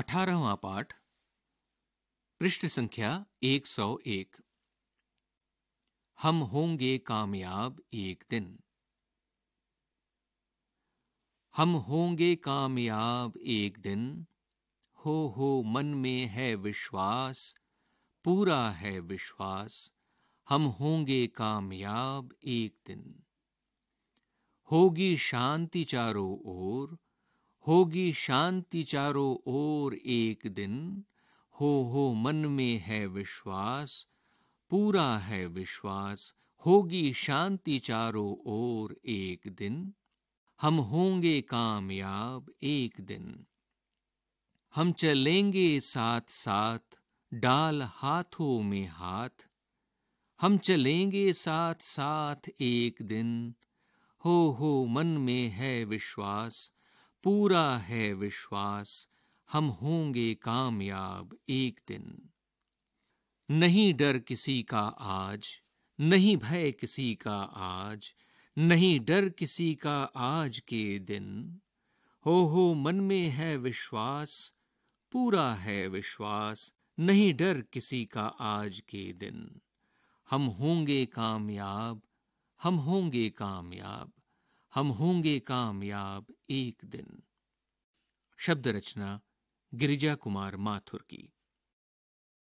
अठारहवा पाठ पृष्ठ संख्या 101 हम होंगे कामयाब एक दिन हम होंगे कामयाब एक दिन हो हो मन में है विश्वास पूरा है विश्वास हम होंगे कामयाब एक दिन होगी शांति चारों ओर होगी शांति चारों ओर एक दिन हो हो मन में है विश्वास पूरा है विश्वास होगी शांति चारों ओर एक दिन हम होंगे कामयाब एक दिन हम चलेंगे साथ साथ डाल हाथों में हाथ हम चलेंगे साथ साथ एक दिन हो हो मन में है विश्वास पूरा है विश्वास हम होंगे कामयाब एक दिन नहीं डर किसी का आज नहीं भय किसी का आज नहीं डर किसी का आज के दिन हो हो मन में है विश्वास पूरा है विश्वास नहीं डर किसी का आज के दिन हम होंगे कामयाब हम होंगे कामयाब हम होंगे कामयाब एक दिन शब्द रचना गिरिजा कुमार माथुर की